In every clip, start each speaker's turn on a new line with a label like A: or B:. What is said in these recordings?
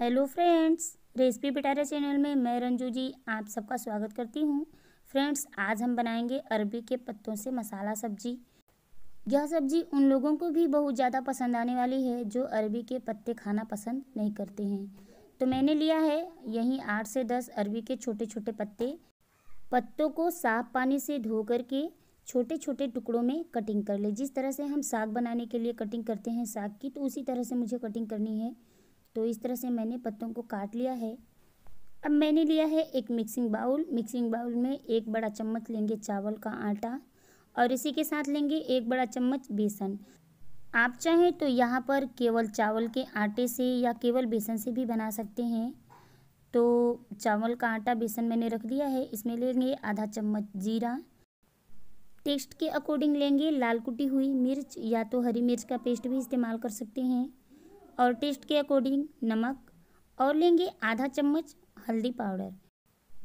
A: hello friends recipe Pitara channel में मैं रंजू जी आप सबका स्वागत करती हूँ फ्रेंड्स आज हम बनाएंगे अरबी के पत्तों से मसाला सब्जी यह सब्जी उन लोगों को भी बहुत ज़्यादा पसंद आने वाली है जो अरबी के पत्ते खाना पसंद नहीं करते हैं तो मैंने लिया है यहीं आठ से दस अरबी के छोटे छोटे पत्ते पत्तों को साफ पानी से धो कर के छोटे छोटे टुकड़ों में कटिंग कर ले जिस तरह से हम साग बनाने के लिए कटिंग करते हैं साग की तो उसी तरह से मुझे कटिंग करनी है तो इस तरह से मैंने पत्तों को काट लिया है अब मैंने लिया है एक मिक्सिंग बाउल मिक्सिंग बाउल में एक बड़ा चम्मच लेंगे चावल का आटा और इसी के साथ लेंगे एक बड़ा चम्मच बेसन आप चाहें तो यहाँ पर केवल चावल के आटे से या केवल बेसन से भी बना सकते हैं तो चावल का आटा बेसन मैंने रख दिया है इसमें लेंगे आधा चम्मच जीरा टेस्ट के अकॉर्डिंग लेंगे लाल कुटी हुई मिर्च या तो हरी मिर्च का पेस्ट भी इस्तेमाल कर सकते हैं और टेस्ट के अकॉर्डिंग नमक और लेंगे आधा चम्मच हल्दी पाउडर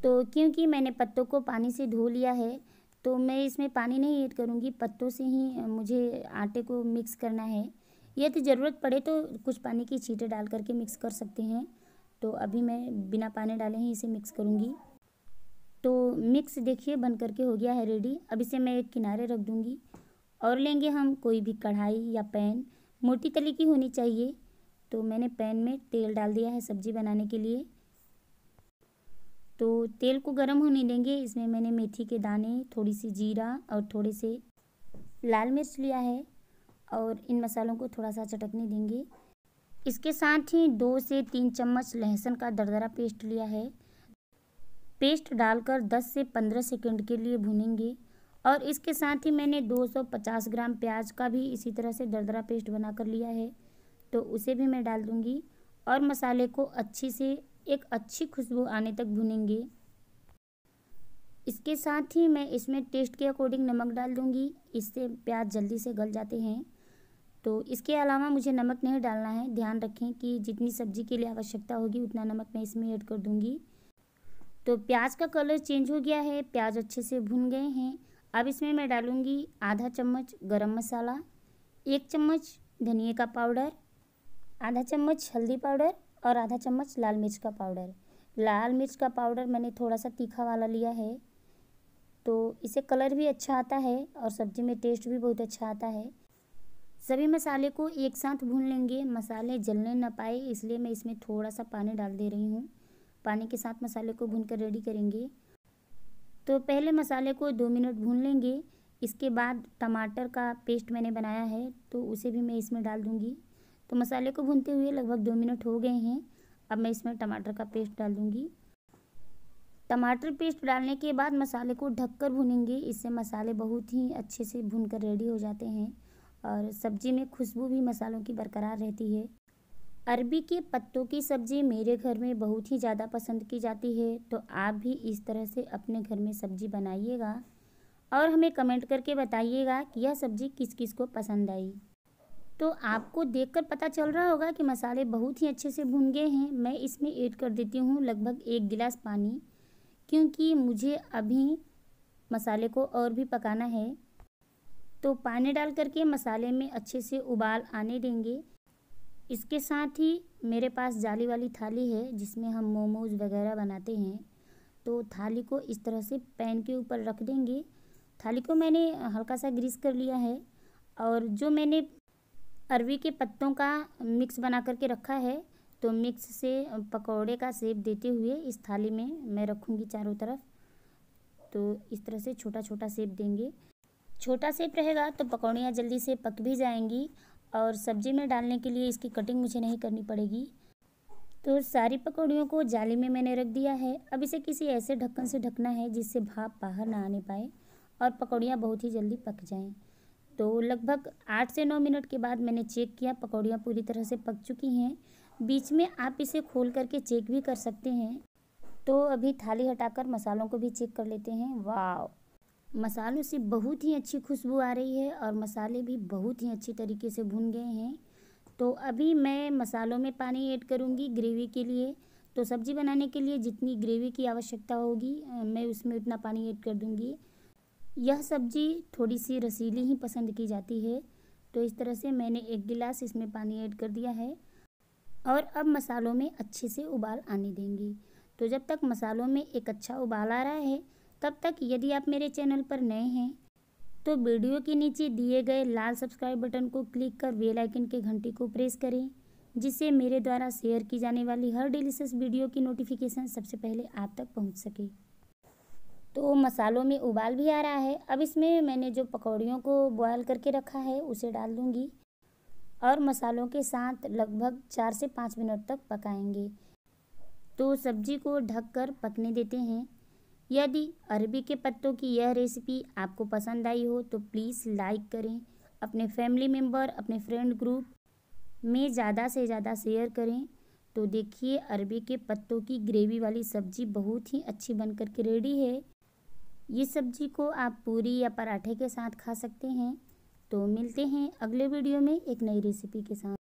A: तो क्योंकि मैंने पत्तों को पानी से धो लिया है तो मैं इसमें पानी नहीं ऐड करूँगी पत्तों से ही मुझे आटे को मिक्स करना है यदि तो ज़रूरत पड़े तो कुछ पानी की छीटें डाल करके मिक्स कर सकते हैं तो अभी मैं बिना पानी डाले ही इसे मिक्स करूँगी तो मिक्स देखिए बन करके हो गया है रेडी अब इसे मैं एक किनारे रख दूँगी और लेंगे हम कोई भी कढ़ाई या पैन मोटी तली की होनी चाहिए तो मैंने पैन में तेल डाल दिया है सब्ज़ी बनाने के लिए तो तेल को गर्म होने देंगे इसमें मैंने मेथी के दाने थोड़ी सी जीरा और थोड़े से लाल मिर्च लिया है और इन मसालों को थोड़ा सा चटकने देंगे इसके साथ ही दो से तीन चम्मच लहसुन का दरदरा पेस्ट लिया है पेस्ट डालकर 10 से 15 सेकंड के लिए भुनेंगे और इसके साथ ही मैंने 250 ग्राम प्याज का भी इसी तरह से दरदरा पेस्ट बनाकर लिया है तो उसे भी मैं डाल दूँगी और मसाले को अच्छे से एक अच्छी खुशबू आने तक भुनेंगे इसके साथ ही मैं इसमें टेस्ट के अकॉर्डिंग नमक डाल दूँगी इससे प्याज जल्दी से गल जाते हैं तो इसके अलावा मुझे नमक नहीं डालना है ध्यान रखें कि जितनी सब्ज़ी के लिए आवश्यकता होगी उतना नमक मैं इसमें ऐड कर दूँगी तो प्याज का कलर चेंज हो गया है प्याज अच्छे से भुन गए हैं अब इसमें मैं डालूँगी आधा चम्मच गरम मसाला एक चम्मच धनिया का पाउडर आधा चम्मच हल्दी पाउडर और आधा चम्मच लाल मिर्च का पाउडर लाल मिर्च का पाउडर मैंने थोड़ा सा तीखा वाला लिया है तो इसे कलर भी अच्छा आता है और सब्ज़ी में टेस्ट भी बहुत अच्छा आता है सभी मसाले को एक साथ भून लेंगे मसाले जलने ना पाए इसलिए मैं इसमें थोड़ा सा पानी डाल दे रही हूँ पानी के साथ मसाले को भून कर रेडी करेंगे तो पहले मसाले को दो मिनट भून लेंगे इसके बाद टमाटर का पेस्ट मैंने बनाया है तो उसे भी मैं इसमें डाल दूँगी तो मसाले को भूनते हुए लगभग दो मिनट हो गए हैं अब मैं इसमें टमाटर का पेस्ट डाल दूँगी टमाटर पेस्ट डालने के बाद मसाले को ढककर भुनेंगे इससे मसाले बहुत ही अच्छे से भूनकर रेडी हो जाते हैं और सब्जी में खुशबू भी मसालों की बरकरार रहती है अरबी के पत्तों की सब्ज़ी मेरे घर में बहुत ही ज़्यादा पसंद की जाती है तो आप भी इस तरह से अपने घर में सब्ज़ी बनाइएगा और हमें कमेंट करके बताइएगा कि यह सब्ज़ी किस किस को पसंद आई तो आपको देखकर पता चल रहा होगा कि मसाले बहुत ही अच्छे से भून गए हैं मैं इसमें ऐड कर देती हूँ लगभग एक गिलास पानी क्योंकि मुझे अभी मसाले को और भी पकाना है तो पानी डाल करके मसाले में अच्छे से उबाल आने देंगे इसके साथ ही मेरे पास जाली वाली थाली है जिसमें हम मोमोज वगैरह बनाते हैं तो थाली को इस तरह से पैन के ऊपर रख देंगे थाली को मैंने हल्का सा ग्रीस कर लिया है और जो मैंने अरवी के पत्तों का मिक्स बना करके रखा है तो मिक्स से पकौड़े का सेप देते हुए इस थाली में मैं रखूँगी चारों तरफ तो इस तरह से छोटा छोटा सेप देंगे छोटा सेप रहेगा तो पकौड़ियाँ जल्दी से पक भी जाएंगी और सब्ज़ी में डालने के लिए इसकी कटिंग मुझे नहीं करनी पड़ेगी तो सारी पकौड़ियों को जाली में मैंने रख दिया है अब इसे किसी ऐसे ढक्कन से ढकना है जिससे भाप बाहर ना आने पाए और पकौड़ियाँ बहुत ही जल्दी पक जाएँ तो लगभग आठ से नौ मिनट के बाद मैंने चेक किया पकौड़ियाँ पूरी तरह से पक चुकी हैं बीच में आप इसे खोल करके चेक भी कर सकते हैं तो अभी थाली हटाकर मसालों को भी चेक कर लेते हैं वाह मसालों से बहुत ही अच्छी खुशबू आ रही है और मसाले भी बहुत ही अच्छी तरीके से भुन गए हैं तो अभी मैं मसालों में पानी ऐड करूँगी ग्रेवी के लिए तो सब्ज़ी बनाने के लिए जितनी ग्रेवी की आवश्यकता होगी मैं उसमें उतना पानी ऐड कर दूँगी यह सब्जी थोड़ी सी रसीली ही पसंद की जाती है तो इस तरह से मैंने एक गिलास इसमें पानी ऐड कर दिया है और अब मसालों में अच्छे से उबाल आने देंगे तो जब तक मसालों में एक अच्छा उबाल आ रहा है तब तक यदि आप मेरे चैनल पर नए हैं तो वीडियो के नीचे दिए गए लाल सब्सक्राइब बटन को क्लिक कर बेल आइकन के घंटी को प्रेस करें जिससे मेरे द्वारा शेयर की जाने वाली हर डिलीशियस वीडियो की नोटिफिकेशन सबसे पहले आप तक पहुंच सके तो मसालों में उबाल भी आ रहा है अब इसमें मैंने जो पकौड़ियों को बॉयल करके रखा है उसे डाल दूँगी और मसालों के साथ लगभग चार से पाँच मिनट तक पकाएंगे तो सब्जी को ढककर पकने देते हैं यदि अरबी के पत्तों की यह रेसिपी आपको पसंद आई हो तो प्लीज़ लाइक करें अपने फैमिली मेम्बर अपने फ्रेंड ग्रुप में ज़्यादा से ज़्यादा शेयर करें तो देखिए अरबी के पत्तों की ग्रेवी वाली सब्जी बहुत ही अच्छी बनकर के रेडी है ये सब्जी को आप पूरी या पराठे के साथ खा सकते हैं तो मिलते हैं अगले वीडियो में एक नई रेसिपी के साथ